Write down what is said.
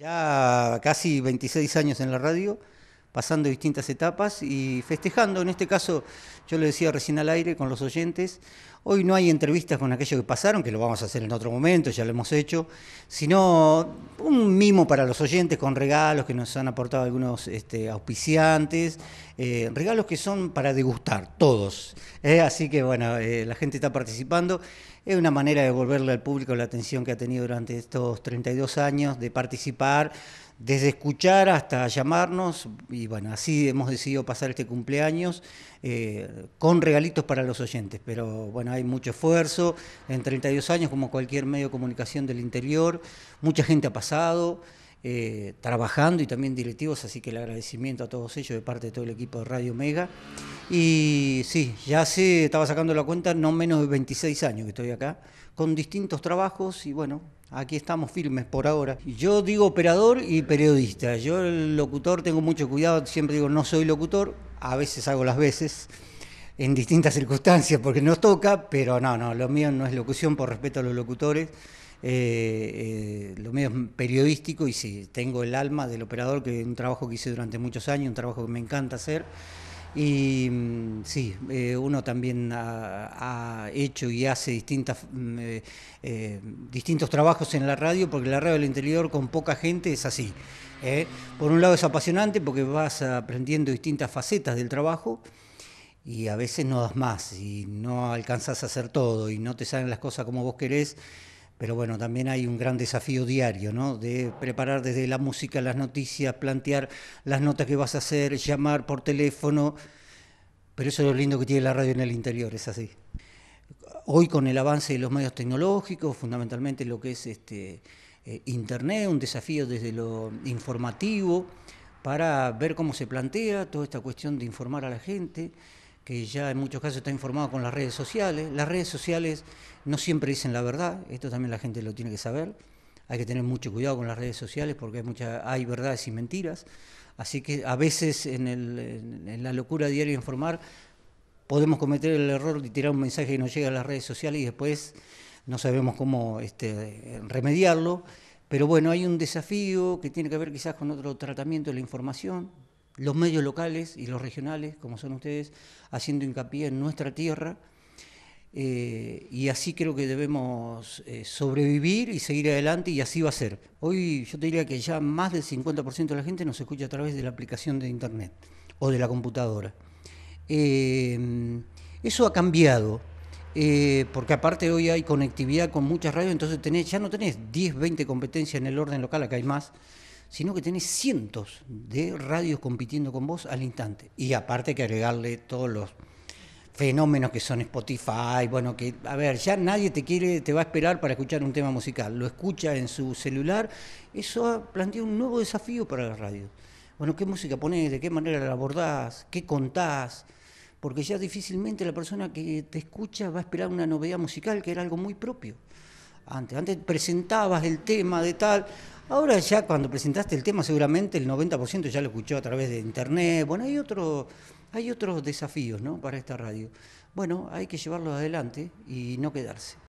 Ya casi 26 años en la radio, pasando distintas etapas y festejando, en este caso yo le decía recién al aire con los oyentes, Hoy no hay entrevistas con aquellos que pasaron, que lo vamos a hacer en otro momento, ya lo hemos hecho, sino un mimo para los oyentes con regalos que nos han aportado algunos este, auspiciantes, eh, regalos que son para degustar, todos. Eh, así que bueno, eh, la gente está participando. Es una manera de devolverle al público la atención que ha tenido durante estos 32 años, de participar, desde escuchar hasta llamarnos, y bueno, así hemos decidido pasar este cumpleaños con regalitos para los oyentes, pero bueno, hay mucho esfuerzo. En 32 años, como cualquier medio de comunicación del interior, mucha gente ha pasado. Eh, trabajando y también directivos, así que el agradecimiento a todos ellos de parte de todo el equipo de Radio Mega. Y sí, ya sé, estaba sacando la cuenta, no menos de 26 años que estoy acá, con distintos trabajos y bueno, aquí estamos firmes por ahora. Yo digo operador y periodista, yo el locutor tengo mucho cuidado, siempre digo no soy locutor, a veces hago las veces en distintas circunstancias porque nos toca, pero no, no, lo mío no es locución por respeto a los locutores. Eh, eh, lo mío es periodístico y sí, tengo el alma del operador, que es un trabajo que hice durante muchos años, un trabajo que me encanta hacer. Y mm, sí, eh, uno también ha, hecho y hace distintas, mm, distintos trabajos en la radio, porque la radio del interior con poca gente es así. Por un lado es apasionante porque vas aprendiendo distintas facetas del trabajo y a veces no das más y no alcanzas a hacer todo y no te salen las cosas como vos querés, pero bueno, también hay un gran desafío diario, ¿no? De preparar desde la música, las noticias, plantear las notas que vas a hacer, llamar por teléfono, pero eso es lo lindo que tiene la radio en el interior, es así. Hoy con el avance de los medios tecnológicos, fundamentalmente lo que es este, eh, Internet, un desafío desde lo informativo para ver cómo se plantea toda esta cuestión de informar a la gente, que ya en muchos casos está informado con las redes sociales. Las redes sociales no siempre dicen la verdad, esto también la gente lo tiene que saber. Hay que tener mucho cuidado con las redes sociales porque hay, mucha, hay verdades y mentiras. Así que a veces en, la locura diaria de informar podemos cometer el error de tirar un mensaje que nos llega a las redes sociales y después no sabemos cómo este, remediarlo. Pero bueno, hay un desafío que tiene que ver quizás con otro tratamiento de la información, los medios locales y los regionales, como son ustedes, haciendo hincapié en nuestra tierra. Eh, y así creo que debemos eh, sobrevivir y seguir adelante y así va a ser. Hoy yo te diría que ya más del 50% de la gente nos escucha a través de la aplicación de Internet o de la computadora. Eh, eso ha cambiado, porque aparte hoy hay conectividad con muchas radios, entonces tenés, ya no tenés 10, 20 competencias en el orden local, acá hay más sino que tenés cientos de radios compitiendo con vos al instante. Y aparte que agregarle todos los fenómenos que son Spotify, bueno, que, a ver, ya nadie te quiere, te va a esperar para escuchar un tema musical, lo escucha en su celular, eso plantea un nuevo desafío para la radio. Bueno, ¿qué música ponés? ¿De qué manera la abordás? ¿Qué contás? Porque ya difícilmente la persona que te escucha va a esperar una novedad musical que era algo muy propio. Antes, antes presentabas el tema de tal, Ahora ya cuando presentaste el tema seguramente el 90% ya lo escuchó a través de internet. Bueno, hay, otro, hay otros desafíos ¿no? para esta radio. Bueno, hay que llevarlo adelante y no quedarse.